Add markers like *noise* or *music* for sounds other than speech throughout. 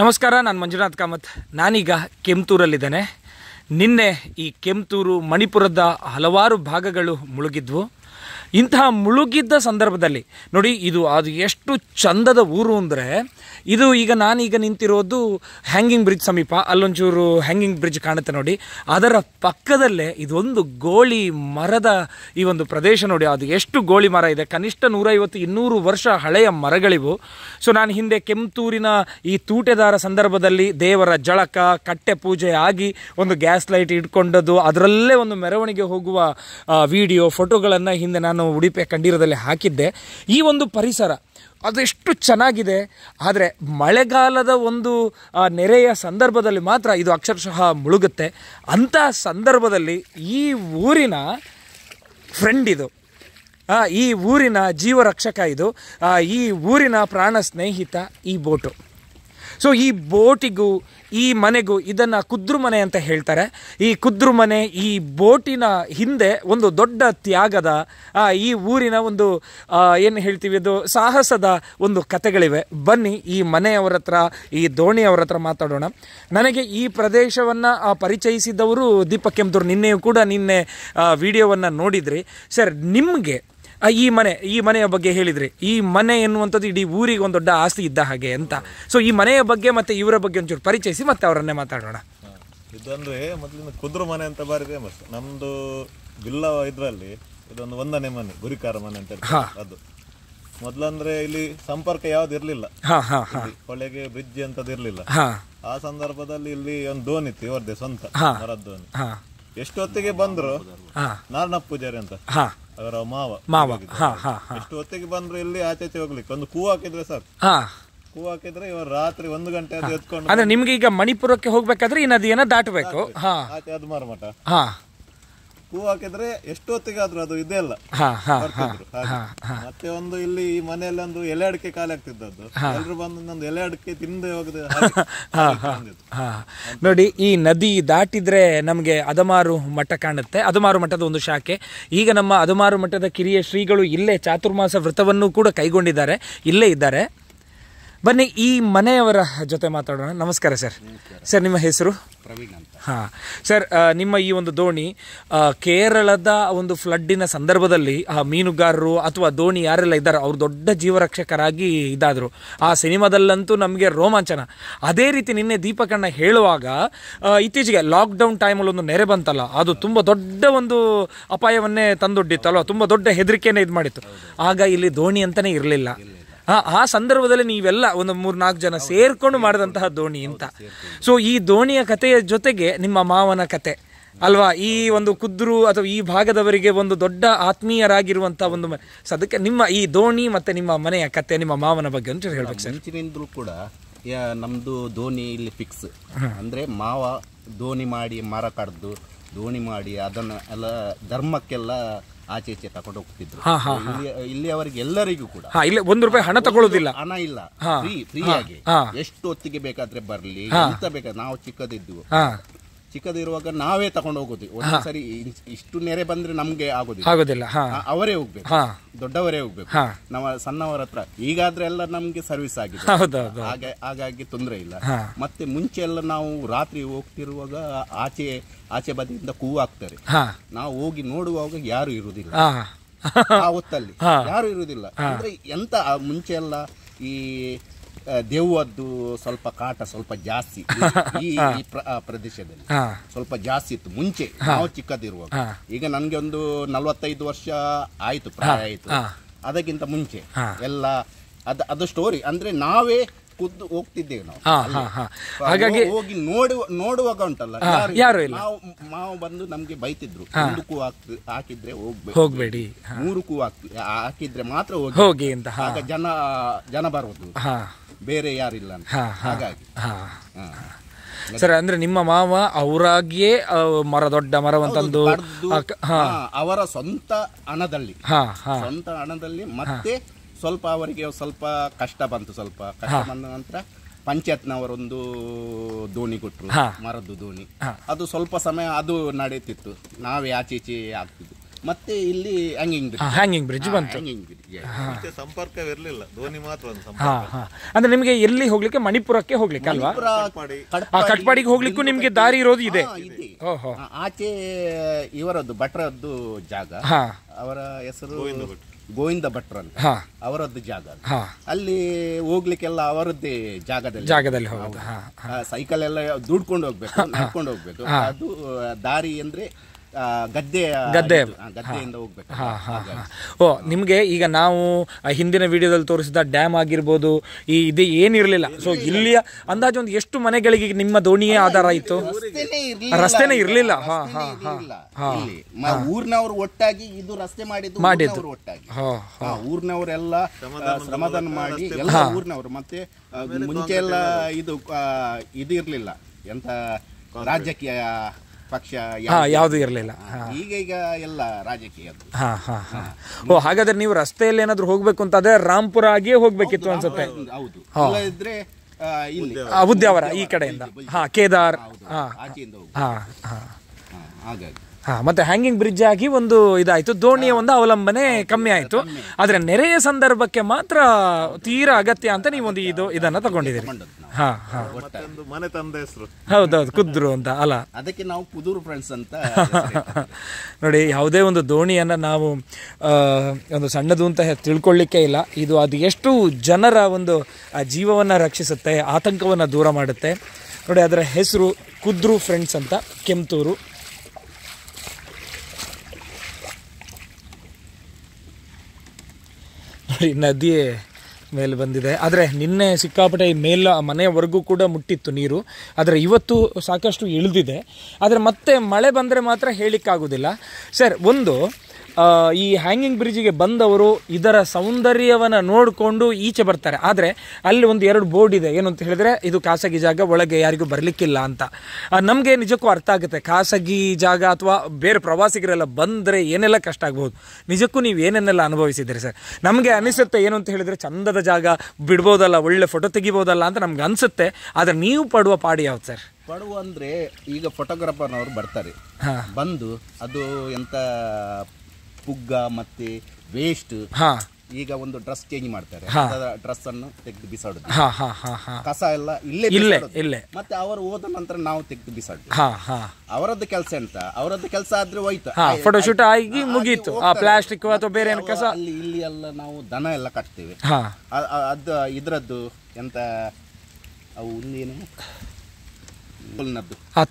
ನಮಸ್ಕಾರ ನಾನು ಮಂಜುನಾಥ್ ಕಾಮತ್ ನಾನೀಗ ಕೆಮ್ತೂರಲ್ಲಿದ್ದೇನೆ ನಿನ್ನೆ ಈ ಕೆಮ್ತೂರು ಮಣಿಪುರದ ಹಲವಾರು ಭಾಗಗಳು ಮುಳುಗಿದ್ವು ಇಂತಹ ಮುಳುಗಿದ್ದ ಸಂದರ್ಭದಲ್ಲಿ ನೋಡಿ ಇದು ಅದು ಎಷ್ಟು ಚಂದದ ಊರು ಅಂದರೆ ಇದು ಈಗ ನಾನೀಗ ನಿಂತಿರೋದು ಹ್ಯಾಂಗಿಂಗ್ ಬ್ರಿಡ್ಜ್ ಸಮೀಪ ಅಲ್ಲೊಂಚೂರು ಹ್ಯಾಂಗಿಂಗ್ ಬ್ರಿಡ್ಜ್ ಕಾಣುತ್ತೆ ನೋಡಿ ಅದರ ಪಕ್ಕದಲ್ಲೇ ಇದೊಂದು ಗೋಳಿ ಮರದ ಈ ಒಂದು ಪ್ರದೇಶ ನೋಡಿ ಅದು ಎಷ್ಟು ಗೋಳಿ ಮರ ಇದೆ ಕನಿಷ್ಠ ನೂರೈವತ್ತು ಇನ್ನೂರು ವರ್ಷ ಹಳೆಯ ಮರಗಳಿವು ಸೊ ನಾನು ಹಿಂದೆ ಕೆಂತೂರಿನ ಈ ತೂಟೆದಾರ ಸಂದರ್ಭದಲ್ಲಿ ದೇವರ ಜಳಕ ಕಟ್ಟೆ ಪೂಜೆ ಆಗಿ ಒಂದು ಗ್ಯಾಸ್ ಲೈಟ್ ಇಟ್ಕೊಂಡದ್ದು ಅದರಲ್ಲೇ ಒಂದು ಮೆರವಣಿಗೆ ಹೋಗುವ ವಿಡಿಯೋ ಫೋಟೋಗಳನ್ನು ಹಿಂದೆ ನಾನು ನಾನು ಉಡುಪಿ ಕಂಡೀರದಲ್ಲಿ ಹಾಕಿದ್ದೆ ಈ ಒಂದು ಪರಿಸರ ಅದೆಷ್ಟು ಚೆನ್ನಾಗಿದೆ ಆದರೆ ಮಳೆಗಾಲದ ಒಂದು ನೆರೆಯ ಸಂದರ್ಭದಲ್ಲಿ ಮಾತ್ರ ಇದು ಅಕ್ಷರಶಃ ಮುಳುಗುತ್ತೆ ಅಂಥ ಸಂದರ್ಭದಲ್ಲಿ ಈ ಊರಿನ ಫ್ರೆಂಡ್ ಇದು ಈ ಊರಿನ ಜೀವರಕ್ಷಕ ಇದು ಈ ಊರಿನ ಪ್ರಾಣ ಸ್ನೇಹಿತ ಈ ಬೋಟು ಸೊ ಈ ಬೋಟಿಗೂ ಈ ಮನೆಗೂ ಇದನ್ನು ಕುದ್ರು ಮನೆ ಅಂತ ಹೇಳ್ತಾರೆ ಈ ಕುದ್ರು ಮನೆ ಈ ಬೋಟಿನ ಹಿಂದೆ ಒಂದು ದೊಡ್ಡ ತ್ಯಾಗದ ಈ ಊರಿನ ಒಂದು ಏನು ಹೇಳ್ತೀವಿ ಅದು ಸಾಹಸದ ಒಂದು ಕತೆಗಳಿವೆ ಬನ್ನಿ ಈ ಮನೆಯವರ ಹತ್ರ ಈ ದೋಣಿಯವರ ಹತ್ರ ಮಾತಾಡೋಣ ನನಗೆ ಈ ಪ್ರದೇಶವನ್ನು ಪರಿಚಯಿಸಿದವರು ದೀಪಕ್ ಕೆಂಪದವ್ರು ನಿನ್ನೆಯೂ ಕೂಡ ನಿನ್ನೆ ವಿಡಿಯೋವನ್ನು ನೋಡಿದ್ರಿ ಸರ್ ನಿಮಗೆ ಈ ಮನೆ ಈ ಮನೆಯ ಬಗ್ಗೆ ಹೇಳಿದರೆ ಈ ಮನೆ ಎನ್ನುವಂಥದ್ದು ಇಡೀ ಊರಿಗೆ ಒಂದು ದೊಡ್ಡ ಆಸ್ತಿ ಇದ್ದ ಹಾಗೆ ಅಂತ ಸೊ ಈ ಮನೆಯ ಬಗ್ಗೆ ಮತ್ತೆ ಇವರ ಬಗ್ಗೆ ಒಂಚೂರು ಪರಿಚಯಿಸಿ ಮತ್ತೆ ಅವರನ್ನೇ ಮಾತಾಡೋಣ ಇದಂದರೆ ಮೊದಲಿಂದ ಕುದ್ರು ಮನೆ ಅಂತ ಬಾರಿ ಫೇಮಸ್ ನಮ್ದು ಬಿಲ್ಲವ ಇದರಲ್ಲಿ ಇದೊಂದು ಒಂದನೇ ಮನೆ ಗುರಿಕಾರ ಮನೆ ಅಂತ ಅದು ಮೊದಲಂದ್ರೆ ಇಲ್ಲಿ ಸಂಪರ್ಕ ಯಾವ್ದು ಇರಲಿಲ್ಲ ಹೊಳೆಗೆ ಬ್ರಿಡ್ಜ್ ಅಂತದ್ದು ಇರಲಿಲ್ಲ ಆ ಸಂದರ್ಭದಲ್ಲಿ ಇಲ್ಲಿ ಒಂದು ದೋಣಿ ಇತ್ತು ಇವ್ರದ್ದೇ ಸ್ವಂತ ಮರದ ದೋಣಿ ಎಷ್ಟೊತ್ತಿಗೆ ಬಂದ್ರು ನಾರ್ನಪ್ಪ ಪೂಜಾರಿ ಅಂತ ಮಾವ ಮಾವ ಹಾ ಹಾ ಎಷ್ಟು ಹೊತ್ತಿಗೆ ಬಂದ್ರೆ ಇಲ್ಲಿ ಆಚೆ ಹೋಗ್ಲಿಕ್ಕೆ ಒಂದು ಕೂ ಹಾಕಿದ್ರೆ ಸರ್ ಹಾ ಕೂ ಹಾಕಿದ್ರೆ ಇವಾಗ ರಾತ್ರಿ ಒಂದು ಗಂಟೆ ಎತ್ಕೊಂಡು ಅಂದ್ರೆ ನಿಮ್ಗೆ ಈಗ ಮಣಿಪುರಕ್ಕೆ ಹೋಗ್ಬೇಕಾದ್ರೆ ಈ ನದಿಯನ್ನ ದಾಟಬೇಕು ಹಾ ಆಚೆ ಅದು ಹಾ ಹೂ ಹಾಕಿದ್ರೆ ಎಷ್ಟೊತ್ತಿಗಾದ್ರೂ ಅದು ಇದೆ ಅಲ್ಲ ಮತ್ತೆ ಒಂದು ಇಲ್ಲಿ ಈ ಮನೆಯಲ್ಲಿ ಒಂದು ಎಲೆ ಅಡಿಕೆ ಖಾಲಿ ಆಗ್ತಿದ್ದದ್ದು ಎಲ್ರು ಬಂದು ನಂದು ಎಲೆ ಅಡಿಕೆ ತಿಂದೆ *laughs* ಹೋಗದೆ ನೋಡಿ ಈ ನದಿ ದಾಟಿದ್ರೆ ನಮಗೆ ಅದಮಾರು ಮಠ ಕಾಣುತ್ತೆ ಅದಮಾರು ಮಠದ ಒಂದು ಶಾಖೆ ಈಗ ನಮ್ಮ ಅದಮಾರು ಮಠದ ಕಿರಿಯ ಶ್ರೀಗಳು ಇಲ್ಲೇ ಚಾತುರ್ಮಾಸ ವ್ರತವನ್ನು ಕೂಡ ಕೈಗೊಂಡಿದ್ದಾರೆ ಇಲ್ಲೇ ಇದ್ದಾರೆ ಬನ್ನಿ ಈ ಮನೆಯವರ ಜೊತೆ ಮಾತಾಡೋಣ ನಮಸ್ಕಾರ ಸರ್ ಸರ್ ನಿಮ್ಮ ಹೆಸರು ಪ್ರವೀಣ್ ಅಂತ ಹಾಂ ಸರ್ ನಿಮ್ಮ ಈ ಒಂದು ದೋಣಿ ಕೇರಳದ ಒಂದು ಫ್ಲಡ್ಡಿನ ಸಂದರ್ಭದಲ್ಲಿ ಆ ಮೀನುಗಾರರು ಅಥವಾ ದೋಣಿ ಯಾರೆಲ್ಲ ಇದ್ದಾರೆ ಅವರು ದೊಡ್ಡ ಜೀವರಕ್ಷಕರಾಗಿ ಇದಾದರು ಆ ಸಿನಿಮಾದಲ್ಲಂತೂ ನಮಗೆ ರೋಮಾಂಚನ ಅದೇ ರೀತಿ ನಿನ್ನೆ ದೀಪಕಣ್ಣ ಹೇಳುವಾಗ ಇತ್ತೀಚೆಗೆ ಲಾಕ್ಡೌನ್ ಟೈಮಲ್ಲಿ ಒಂದು ನೆರೆ ಬಂತಲ್ಲ ಅದು ತುಂಬ ದೊಡ್ಡ ಒಂದು ಅಪಾಯವನ್ನೇ ತಂದೊಡ್ಡಿತ್ತಲ್ವ ತುಂಬ ದೊಡ್ಡ ಹೆದರಿಕೆನೇ ಇದು ಮಾಡಿತ್ತು ಆಗ ಇಲ್ಲಿ ದೋಣಿ ಅಂತಲೇ ಇರಲಿಲ್ಲ ಆ ಸಂದರ್ಭದಲ್ಲಿ ನೀವೆಲ್ಲ ಒಂದು ಮೂರು ನಾಲ್ಕು ಜನ ಸೇರ್ಕೊಂಡು ಮಾಡಿದಂತಹ ದೋಣಿ ಅಂತ ಸೊ ಈ ದೋಣಿಯ ಕಥೆಯ ಜೊತೆಗೆ ನಿಮ್ಮ ಮಾವನ ಕತೆ ಅಲ್ವಾ ಈ ಒಂದು ಕುದ್ರು ಅಥವಾ ಈ ಭಾಗದವರಿಗೆ ಒಂದು ದೊಡ್ಡ ಆತ್ಮೀಯರಾಗಿರುವಂತಹ ಒಂದು ಅದಕ್ಕೆ ನಿಮ್ಮ ಈ ದೋಣಿ ಮತ್ತೆ ನಿಮ್ಮ ಮನೆಯ ಕತೆ ನಿಮ್ಮ ಮಾವನ ಬಗ್ಗೆ ಅಂತ ಹೇಳ್ಬೇಕು ಸರ್ ಕೂಡ ನಮ್ಮದು ದೋಣಿ ಇಲ್ಲಿ ಫಿಕ್ಸ್ ಅಂದ್ರೆ ಮಾವ ದೋಣಿ ಮಾಡಿ ಕಡ್ದು ದೋಣಿ ಮಾಡಿ ಅದನ್ನ ಎಲ್ಲ ಧರ್ಮಕ್ಕೆಲ್ಲ ಆಚೆ ಈಚೆ ತಗೊಂಡು ಹೋಗ್ತಿದ್ರು ಇಲ್ಲಿ ಅವರಿಗೆ ಎಲ್ಲರಿಗೂ ಕೂಡ ಇಲ್ಲ ಒಂದು ರೂಪಾಯಿ ಹಣ ತಗೊಳ್ಳೋದಿಲ್ಲ ಹಣ ಇಲ್ಲ ಫ್ರೀ ಫ್ರೀ ಆಗಿ ಎಷ್ಟು ಹೊತ್ತಿಗೆ ಬೇಕಾದ್ರೆ ಬರ್ಲಿ ಎಂತ ಬೇಕಾದ್ರೆ ನಾವು ಚಿಕ್ಕದಿದ್ದು ಚಿಕ್ಕದಿರುವಾಗ ನಾವೇ ತಗೊಂಡು ಹೋಗೋದು ಸರಿ ಇಷ್ಟು ನೆರೆ ಬಂದ್ರೆ ನಮ್ಗೆ ಆಗೋದಿಲ್ಲ ಅವರೇ ಹೋಗ್ಬೇಕು ದೊಡ್ಡವರೇ ಹೋಗ್ಬೇಕು ನಮ್ಮ ಸಣ್ಣವರ ಹತ್ರ ಈಗಾದ್ರೆ ಎಲ್ಲ ನಮ್ಗೆ ಸರ್ವಿಸ್ ಆಗಿದೆ ಹಾಗೆ ಹಾಗಾಗಿ ತೊಂದರೆ ಇಲ್ಲ ಮತ್ತೆ ಮುಂಚೆ ಎಲ್ಲ ನಾವು ರಾತ್ರಿ ಹೋಗ್ತಿರುವಾಗ ಆಚೆ ಆಚೆ ಬದಿಯಿಂದ ಕೂ ಹಾಕ್ತಾರೆ ನಾವು ಹೋಗಿ ನೋಡುವಾಗ ಯಾರು ಇರುವುದಿಲ್ಲ ಆ ಹೊತ್ತಲ್ಲಿ ಯಾರು ಇರುವುದಿಲ್ಲ ಅಂದ್ರೆ ಎಂತ ಮುಂಚೆ ಎಲ್ಲ ಈ ದೇವದ್ದು ಸ್ವಲ್ಪ ಕಾಟ ಸ್ವಲ್ಪ ಜಾಸ್ತಿ ಈ *laughs* ಪ್ರದೇಶದಲ್ಲಿ ಸ್ವಲ್ಪ ಜಾಸ್ತಿ ಇತ್ತು ಮುಂಚೆ ನಾವು ಚಿಕ್ಕದಿರುವ ಈಗ ನನಗೆ ಒಂದು ನಲ್ವತ್ತೈದು ವರ್ಷ ಆಯಿತು ಪ್ರಾಯ ಆಯಿತು ಅದಕ್ಕಿಂತ ಮುಂಚೆ ಎಲ್ಲ ಅದ ಅದು ಸ್ಟೋರಿ ಅಂದ್ರೆ ನಾವೇ ಖುದ್ದು ಹೋಗ್ತಿದ್ದೇವೆ ನಾವು ಹಾಗಾಗಿ ಹೋಗಿ ನೋಡುವ ನೋಡುವಾಗ ಉಂಟಲ್ಲ ಯಾರು ಇಲ್ಲ ನಾವು ಮಾವು ಬಂದು ನಮ್ಗೆ ಬೈತಿದ್ರು ಒಂದು ಕೂ ಹಾಕಿದ್ರೆ ಹೋಗ್ಬೇಕು ಹೋಗ್ಬೇಡಿ ಮೂರು ಕೂ ಹಾಕಿದ್ರೆ ಮಾತ್ರ ಹೋಗಿ ಹೋಗಿ ಅಂತ ಆಗ ಜನ ಜನ ಬರೋದು ಬೇರೆ ಯಾರಿಲ್ಲ ಹಾಗಾಗಿ ಸರ್ ಅಂದ್ರೆ ನಿಮ್ಮ ಮಾವ ಅವರಾಗಿಯೇ ಮರ ದೊಡ್ಡ ಮರವಂತಂದು ಅವರ ಸ್ವಂತ ಹಣದಲ್ಲಿ ಸ್ವಂತ ಹಣದಲ್ಲಿ ಮತ್ತೆ ಸ್ವಲ್ಪ ಅವರಿಗೆ ಸ್ವಲ್ಪ ಕಷ್ಟ ಬಂತು ಸ್ವಲ್ಪ ಕಷ್ಟ ಬಂದ ನಂತರ ಪಂಚಾಯತ್ನವರೊಂದು ದೋಣಿ ಕೊಟ್ಟರು ಮರದ್ದು ದೋಣಿ ಅದು ಸ್ವಲ್ಪ ಸಮಯ ಅದು ನಡೀತಿತ್ತು ನಾವೇ ಆಚೆ ಈಚೆ ಆಗ್ತಿದ್ವಿ ಮತ್ತೆ ಇಲ್ಲಿ ಹ್ಯಾಂಗಿಂಗ್ ಬ್ರಿಡ್ಜ್ ಹ್ಯಾಂಗಿಂಗ್ ಬ್ರಿಡ್ಜ್ ಬಂತು ಬ್ರಿಡ್ಜ್ ಸಂಪರ್ಕ ಮಾತ್ರ ಅಂದ್ರೆ ನಿಮಗೆ ಎಲ್ಲಿ ಹೋಗ್ಲಿಕ್ಕೆ ಮಣಿಪುರಕ್ಕೆ ಹೋಗ್ಲಿಕ್ಕೆ ಅಲ್ವಾ ಕಟ್ಪಾಡಿಗೆ ಹೋಗ್ಲಿಕ್ಕೂ ನಿಮಗೆ ದಾರಿ ಇರೋದು ಇದೆ ಆಚೆ ಇವರದ್ದು ಭಟ್ರದ್ದು ಜಾಗ ಅವರ ಹೆಸರು ಗೋವಿಂದ ಭಟ್ರ ಅಂತ ಅವರದ್ದು ಜಾಗ ಅಲ್ಲಿ ಹೋಗ್ಲಿಕ್ಕೆಲ್ಲ ಅವರದ್ದೇ ಜಾಗದಲ್ಲಿ ಜಾಗದಲ್ಲಿ ಸೈಕಲ್ ಎಲ್ಲ ದುಡ್ಕೊಂಡು ಹೋಗ್ಬೇಕು ನಡ್ಕೊಂಡು ಹೋಗ್ಬೇಕು ಅದು ದಾರಿ ಅಂದ್ರೆ ಗದ್ದೆ ಗದ್ದೆ ಹೋಗ್ಬೇಕು ಓ ನಿಮಗೆ ಈಗ ನಾವು ಹಿಂದಿನ ವಿಡಿಯೋದಲ್ಲಿ ತೋರಿಸಿದ ಡ್ಯಾಮ್ ಆಗಿರ್ಬೋದು ಈ ಇದು ಏನಿರಲಿಲ್ಲ ಸೊ ಇಲ್ಲಿಯ ಅಂದಾಜು ಒಂದು ಎಷ್ಟು ಮನೆಗಳಿಗೆ ನಿಮ್ಮ ದೋಣಿಯೇ ಆಧಾರ ಆಯ್ತು ರಸ್ತೆನೇ ಇರಲಿಲ್ಲ ಹಾ ಹಾ ಊರಿನವರು ಒಟ್ಟಾಗಿ ಇದು ರಸ್ತೆ ಮಾಡಿದ್ದು ಮಾಡಿದ್ದು ಒಟ್ಟಾಗಿ ಊರಿನವರೆಲ್ಲ ಶ್ರಮದಾನ ಮಾಡಿ ಎಲ್ಲ ಊರಿನವರು ಮತ್ತೆ ಮುಂಚೆ ಎಲ್ಲ ಇದು ಇದು ಇರಲಿಲ್ಲ ಎಂತ ರಾಜಕೀಯ ಪಕ್ಷ ಯಾವುದು ಇರಲಿಲ್ಲ ಈಗ ಈಗ ಎಲ್ಲ ರಾಜಕೀಯ ಹಾಂ ಹಾಂ ಓ ಹಾಗಾದ್ರೆ ನೀವು ರಸ್ತೆಯಲ್ಲಿ ಏನಾದರೂ ಹೋಗಬೇಕು ಅದೇ ರಾಮ್ಪುರ ಆಗಿಯೇ ಹೋಗ್ಬೇಕಿತ್ತು ಅನ್ಸುತ್ತೆ ಉದ್ಯಾವರ ಈ ಕಡೆಯಿಂದ ಹಾ ಕೇದಾರ್ ಹಾಂ ಹಾಂ ಹಾಂ ಹಾಗಾಗಿ ಹಾಂ ಮತ್ತೆ ಹ್ಯಾಂಗಿಂಗ್ ಬ್ರಿಡ್ಜ್ ಆಗಿ ಒಂದು ಇದಾಯಿತು ದೋಣಿಯ ಒಂದು ಅವಲಂಬನೆ ಕಮ್ಮಿ ಆಯ್ತು ಆದರೆ ನೆರೆಯ ಸಂದರ್ಭಕ್ಕೆ ಮಾತ್ರ ತೀರಾ ಅಗತ್ಯ ಅಂತ ನೀವೊಂದು ಇದು ಇದನ್ನು ತಗೊಂಡಿದ್ದೀರಿ ಹೌದೌದು ಕುದ್ರು ಅಂತ ಅಲ್ಲ ಅದಕ್ಕೆ ನಾವು ಕುದುರು ಫ್ರೆಂಡ್ಸ್ ಅಂತ *laughs* ನೋಡಿ ಯಾವುದೇ ಒಂದು ದೋಣಿಯನ್ನ ನಾವು ಒಂದು ಸಣ್ಣದು ಅಂತ ತಿಳ್ಕೊಳ್ಳಿಕ್ಕೆ ಇಲ್ಲ ಇದು ಅದು ಎಷ್ಟು ಜನರ ಒಂದು ಜೀವವನ್ನ ರಕ್ಷಿಸುತ್ತೆ ಆತಂಕವನ್ನ ದೂರ ಮಾಡುತ್ತೆ ನೋಡಿ ಅದರ ಹೆಸರು ಕುದ್ರು ಫ್ರೆಂಡ್ಸ್ ಅಂತ ಕೆಮ್ತೂರು ನೋಡಿ ನದಿ ಮೇಲೆ ಬಂದಿದೆ ಆದರೆ ನಿನ್ನೆ ಸಿಕ್ಕಾಪಟ್ಟೆ ಮೇಲ ಮನೆಯವರೆಗೂ ಕೂಡ ಮುಟ್ಟಿತ್ತು ನೀರು ಆದರೆ ಇವತ್ತು ಸಾಕಷ್ಟು ಇಳಿದಿದೆ ಆದರೆ ಮತ್ತೆ ಮಳೆ ಬಂದರೆ ಮಾತ್ರ ಹೇಳಿಕ್ಕಾಗೋದಿಲ್ಲ ಸರ್ ಒಂದು ಈ ಹ್ಯಾಂಗಿಂಗ್ ಬ್ರಿಡ್ಜಿಗೆ ಬಂದವರು ಇದರ ಸೌಂದರ್ಯವನ್ನು ನೋಡಿಕೊಂಡು ಈಚೆ ಬರ್ತಾರೆ ಆದರೆ ಅಲ್ಲಿ ಒಂದು ಎರಡು ಬೋರ್ಡ್ ಇದೆ ಏನು ಅಂತ ಹೇಳಿದ್ರೆ ಇದು ಖಾಸಗಿ ಜಾಗ ಒಳಗೆ ಯಾರಿಗೂ ಬರಲಿಕ್ಕಿಲ್ಲ ಅಂತ ನಮಗೆ ನಿಜಕ್ಕೂ ಅರ್ಥ ಆಗುತ್ತೆ ಖಾಸಗಿ ಜಾಗ ಅಥವಾ ಬೇರೆ ಪ್ರವಾಸಿಗರೆಲ್ಲ ಬಂದರೆ ಏನೆಲ್ಲ ಕಷ್ಟ ಆಗ್ಬೋದು ನಿಜಕ್ಕೂ ನೀವು ಏನೇನೆಲ್ಲ ಅನುಭವಿಸಿದ್ರಿ ಸರ್ ನಮಗೆ ಅನಿಸುತ್ತೆ ಏನು ಅಂತ ಹೇಳಿದರೆ ಚಂದದ ಜಾಗ ಬಿಡ್ಬೋದಲ್ಲ ಒಳ್ಳೆ ಫೋಟೋ ತೆಗಿಬೋದಲ್ಲ ಅಂತ ನಮ್ಗೆ ಅನಿಸುತ್ತೆ ಆದರೆ ನೀವು ಪಡುವ ಪಾಡಿ ಯಾವ್ದು ಸರ್ ಪಡುವ ಅಂದರೆ ಈಗ ಫೋಟೋಗ್ರಾಫರ್ನವರು ಬರ್ತಾರೆ ಬಂದು ಅದು ಎಂಥ ಪುಗ್ಗ ಮತ್ತೆ ವೇಸ್ಟ್ ಈಗ ಒಂದು ಡ್ರೆಸ್ ಚೇಂಜ್ ಮಾಡ್ತಾರೆ ಡ್ರೆಸ್ ಅನ್ನು ತೆಗೆದು ಬಿಸಾಡುದು ಕಸ ಎಲ್ಲ ಇಲ್ಲೇ ಇಲ್ಲೇ ಮತ್ತೆ ಅವರು ಹೋದ ನಂತರ ನಾವು ತೆಗೆದು ಬಿಸಾಡು ಅವರದ್ದು ಕೆಲಸ ಎಂತ ಅವರದ್ದು ಕೆಲಸ ಆದ್ರೆ ಹೋಯ್ತು ಫೋಟೋಶೂಟ್ ಆಗಿ ಮುಗೀತು ಪ್ಲಾಸ್ಟಿಕ್ ಅಥವಾ ಬೇರೆ ಕಸ ಅಲ್ಲಿ ಇಲ್ಲಿ ಎಲ್ಲ ನಾವು ದನ ಎಲ್ಲ ಕಟ್ತೇವೆ ಅದ ಇದ್ರದ್ದು ಎಂತ ಅವು ಇನ್ನೇನು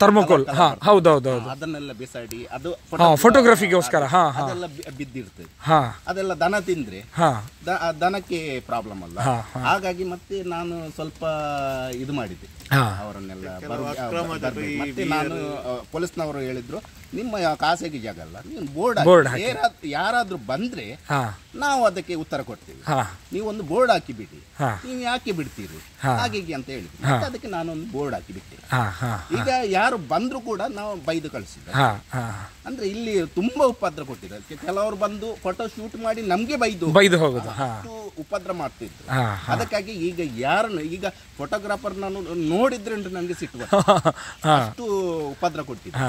ಥರ್ಮೋಕೋಲ್ ಹಾ ಹೌದು ಹೌದು ಅದನ್ನೆಲ್ಲ ಬಿಸಾಡಿ ಅದು ಫೋಟೋಗ್ರಫಿಗೋಸ್ಕರ ಹಾ ಹಾ ಅದೆಲ್ಲ ಬಿದ್ದಿರ್ತದೆ ಹಾ ಅದೆಲ್ಲ ದನ ತಿಂದ್ರೆ ಹಾ ದನಕ್ಕೆ ಪ್ರಾಬ್ಲಮ್ ಅಲ್ಲ ಹಾಗಾಗಿ ಮತ್ತೆ ನಾನು ಸ್ವಲ್ಪ ಇದು ಮಾಡಿದ್ದೆ ಅವರನ್ನೆಲ್ಲ ಮತ್ತೆ ನಾನು ಪೊಲೀಸ್ನವರು ಹೇಳಿದ್ರು ನಿಮ್ಮ ಖಾಸಗಿ ಜಾಗ ಅಲ್ಲ ನೀವು ಬೋರ್ಡ್ ಯಾರಾದ್ರೂ ಬಂದ್ರೆ ನಾವು ಅದಕ್ಕೆ ಉತ್ತರ ಕೊಡ್ತೀವಿ ನೀವು ಒಂದು ಬೋರ್ಡ್ ಹಾಕಿ ಬಿಡಿ ನೀವು ಯಾಕೆ ಬಿಡ್ತೀರಿ ಹಾಗೆ ಅಂತ ಹೇಳಿದ್ರು ಅದಕ್ಕೆ ನಾನು ಒಂದು ಬೋರ್ಡ್ ಹಾಕಿ ಬಿಟ್ಟೆ ಈಗ ಯಾರು ಬಂದ್ರು ಕೂಡ ನಾವು ಬೈದು ಕಳಿಸಿದ್ದೇವೆ ಅಂದ್ರೆ ಇಲ್ಲಿ ತುಂಬಾ ಉಪದ್ರ ಕೊಟ್ಟಿದ್ದಾರೆ ಕೆಲವರು ಬಂದು ಫೋಟೋ ಶೂಟ್ ಮಾಡಿ ನಮ್ಗೆ ಬೈದು ಬೈದು ಹೋಗೋದು ಅಷ್ಟು ಉಪದ್ರ ಮಾಡ್ತಿದ್ರು ಅದಕ್ಕಾಗಿ ಈಗ ಯಾರನ್ನು ಈಗ ಫೋಟೋಗ್ರಾಫರ್ ನಾನು ನೋಡಿದ್ರೆ ನಂಗೆ ಸಿಟ್ಟು ಅಷ್ಟು ಉಪದ್ರ ಕೊಟ್ಟಿದ್ರು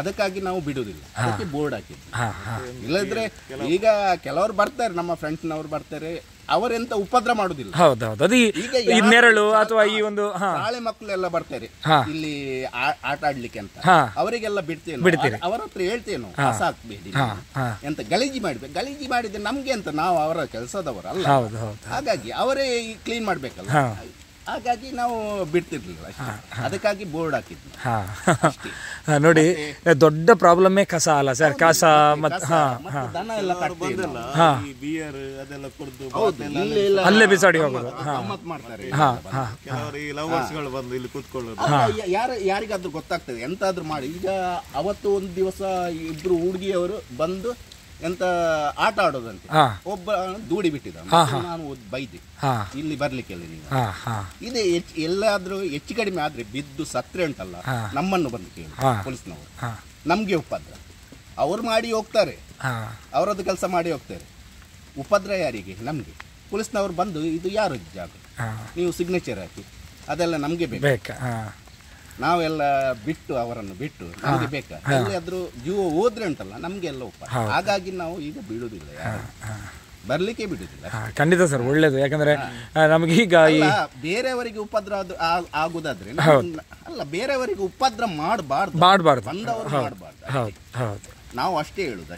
ಅದಕ್ಕಾಗಿ ನಾವು ಬಿಡುದಿಲ್ಲ ಅದಕ್ಕೆ ಬೋರ್ಡ್ ಹಾಕಿದ್ವಿ ಇಲ್ಲದ್ರೆ ಈಗ ಕೆಲವರು ಬರ್ತಾರೆ ನಮ್ಮ ಫ್ರೆಂಡ್ಸ್ನವ್ರು ಬರ್ತಾರೆ ಅವರೆಂತ ಉಪದ್ರ ಮಾಡುದಿಲ್ಲ ಹೌದೌದು ನೆರಳು ಅಥವಾ ಈ ಒಂದು ನಾಳೆ ಮಕ್ಕಳು ಎಲ್ಲ ಬರ್ತಾರೆ ಇಲ್ಲಿ ಆಟ ಆಡ್ಲಿಕ್ಕೆ ಅಂತ ಅವರಿಗೆಲ್ಲ ಬಿಡ್ತೇನೆ ಅವರ ಹತ್ರ ಹೇಳ್ತೇನು ಸಾಕ್ಬೇಡಿ ಹಾಕ್ಬೇಡಿ ಎಂತ ಗಲೀಜಿ ಮಾಡ್ಬೇಕು ಗಲೀಜಿ ಮಾಡಿದ್ರೆ ನಮ್ಗೆ ಅಂತ ನಾವು ಅವರ ಕೆಲ್ಸದವರಲ್ಲ ಹಾಗಾಗಿ ಅವರೇ ಕ್ಲೀನ್ ಮಾಡ್ಬೇಕಲ್ಲ ಹಾಗಾಗಿ ನಾವು ಬಿಡ್ತಿರ್ಲಿಲ್ಲ ಅದಕ್ಕಾಗಿ ಬೋರ್ಡ್ ಹಾಕಿದ್ವಿ ಹಾ ನೋಡಿ ದೊಡ್ಡ ಪ್ರಾಬ್ಲಮ್ಮೇ ಕಸ ಅಲ್ಲ ಸರ್ ಕಸ ಮತ್ತೆ ದನ ಎಲ್ಲ ಬಿಯರ್ ಅದೆಲ್ಲ ಕುಡಿದು ಅಲ್ಲೇ ಬಿಸಾಡಿ ಹೋಗೋದು ಗಮ್ಮತ್ ಮಾಡ್ತಾರೆ ಕೆಲವರು ಈ ಲವರ್ಸ್ಗಳು ಬಂದು ಇಲ್ಲಿ ಕುತ್ಕೊಳ್ಳೋದು ಯಾರು ಯಾರಿಗಾದ್ರೂ ಗೊತ್ತಾಗ್ತದೆ ಎಂತಾದ್ರೂ ಮಾಡಿ ಈಗ ಅವತ್ತು ಒಂದು ದಿವಸ ಇಬ್ರು ಹುಡುಗಿಯವರು ಬಂದು ಎಂತ ಆಟ ಆಡೋದಂತೆ ಒಬ್ಬ ದೂಡಿ ಬಿಟ್ಟಿದ್ದ ನಾನು ಬೈದೆ ಇಲ್ಲಿ ಬರ್ಲಿಕ್ಕೆ ನೀವು ಎಲ್ಲಾದ್ರೂ ಹೆಚ್ಚು ಕಡಿಮೆ ಆದ್ರೆ ಬಿದ್ದು ಸತ್ರೆ ಉಂಟಲ್ಲ ನಮ್ಮನ್ನು ಬಂದು ಕೇಳಿ ಪೊಲೀಸ್ನವರು ನಮ್ಗೆ ಉಪದ್ರ ಅವ್ರು ಮಾಡಿ ಹೋಗ್ತಾರೆ ಅವರದ್ದು ಕೆಲಸ ಮಾಡಿ ಹೋಗ್ತಾರೆ ಉಪದ್ರ ಯಾರಿಗೆ ನಮ್ಗೆ ಪೊಲೀಸ್ನವರು ಬಂದು ಇದು ಯಾರು ಜಾಗ ನೀವು ಸಿಗ್ನೇಚರ್ ಹಾಕಿ ಅದೆಲ್ಲ ನಮ್ಗೆ ಬೇಕು ನಾವೆಲ್ಲ ಬಿಟ್ಟು ಅವರನ್ನು ಬಿಟ್ಟು ನಮಗೆ ಬೇಕಾ ಎಲ್ಲಿಯಾದ್ರೂ ಜೀವ ಹೋದ್ರೆ ಉಂಟಲ್ಲ ಎಲ್ಲ ಉಪ ಹಾಗಾಗಿ ನಾವು ಈಗ ಬೀಳುದಿಲ್ಲ ಬರ್ಲಿಕ್ಕೆ ಬಿಡುದಿಲ್ಲ ಖಂಡಿತ ಸರ್ ಒಳ್ಳೇದು ಯಾಕಂದ್ರೆ ನಮಗೆ ಈಗ ಬೇರೆಯವರಿಗೆ ಉಪದ್ರ ಆಗುದಾದ್ರೆ ಅಲ್ಲ ಬೇರೆಯವರಿಗೆ ಉಪದ್ರ ಮಾಡಬಾರ್ದು ಮಾಡಬಾರ್ದು ಬಂದವರು ಮಾಡಬಾರ್ದು ನಾವು ಅಷ್ಟೇ ಹೇಳುದು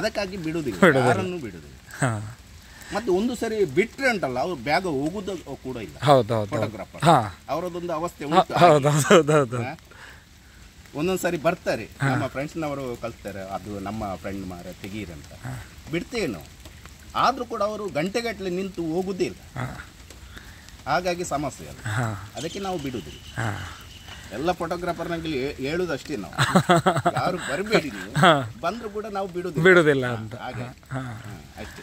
ಅದಕ್ಕಾಗಿ ಬಿಡುದಿಲ್ಲ ಯಾರನ್ನು ಬಿಡುದಿಲ್ಲ ಮತ್ತೆ ಒಂದು ಸರಿ ಬಿಟ್ರೆ ಅಂತಲ್ಲ ಅವ್ರು ಬ್ಯಾಗ ಹೋಗುದ ಕೂಡ ಇಲ್ಲ ಫೋಟೋಗ್ರಾಫರ್ ಅವರದೊಂದು ಅವಸ್ಥೆ ಉಂಟು ಒಂದೊಂದು ಸಾರಿ ಬರ್ತಾರೆ ನಮ್ಮ ಫ್ರೆಂಡ್ಸ್ನವರು ಕಲ್ತಾರೆ ಅದು ನಮ್ಮ ಫ್ರೆಂಡ್ ಮಾರ ಅಂತ ಬಿಡ್ತೇನು ಆದರೂ ಕೂಡ ಅವರು ಗಂಟೆಗಟ್ಟಲೆ ನಿಂತು ಹೋಗುದೇ ಇಲ್ಲ ಹಾಗಾಗಿ ಸಮಸ್ಯೆ ಅಲ್ಲ ಅದಕ್ಕೆ ನಾವು ಬಿಡುವುದಿಲ್ಲ ಎಲ್ಲ ಫೋಟೋಗ್ರಾಫರ್ನಾಗಲಿ ಹೇಳುದಷ್ಟೇ ನಾವು *laughs* ಯಾರು ಬರಬೇಡಿ ನೀವು ಬಂದರೂ ಕೂಡ ನಾವು ಬಿಡುದಿಲ್ಲ ಬಿಡುವುದಿಲ್ಲ ಅಂತ ಹಾಗೆ ಅಷ್ಟೇ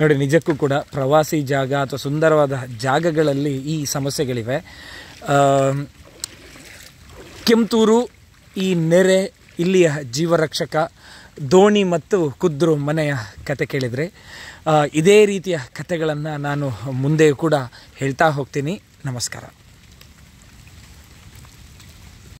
ನೋಡಿ ನಿಜಕ್ಕೂ ಕೂಡ ಪ್ರವಾಸಿ ಜಾಗ ಅಥವಾ ಸುಂದರವಾದ ಜಾಗಗಳಲ್ಲಿ ಈ ಸಮಸ್ಯೆಗಳಿವೆ ಕೆಮ್ತೂರು ಈ ನೆರೆ ಇಲ್ಲಿಯ ಜೀವರಕ್ಷಕ ದೋಣಿ ಮತ್ತು ಕುದ್ರು ಮನೆಯ ಕತೆ ಕೇಳಿದರೆ ಇದೇ ರೀತಿಯ ಕತೆಗಳನ್ನು ನಾನು ಮುಂದೆ ಕೂಡ ಹೇಳ್ತಾ ಹೋಗ್ತೀನಿ ನಮಸ್ಕಾರ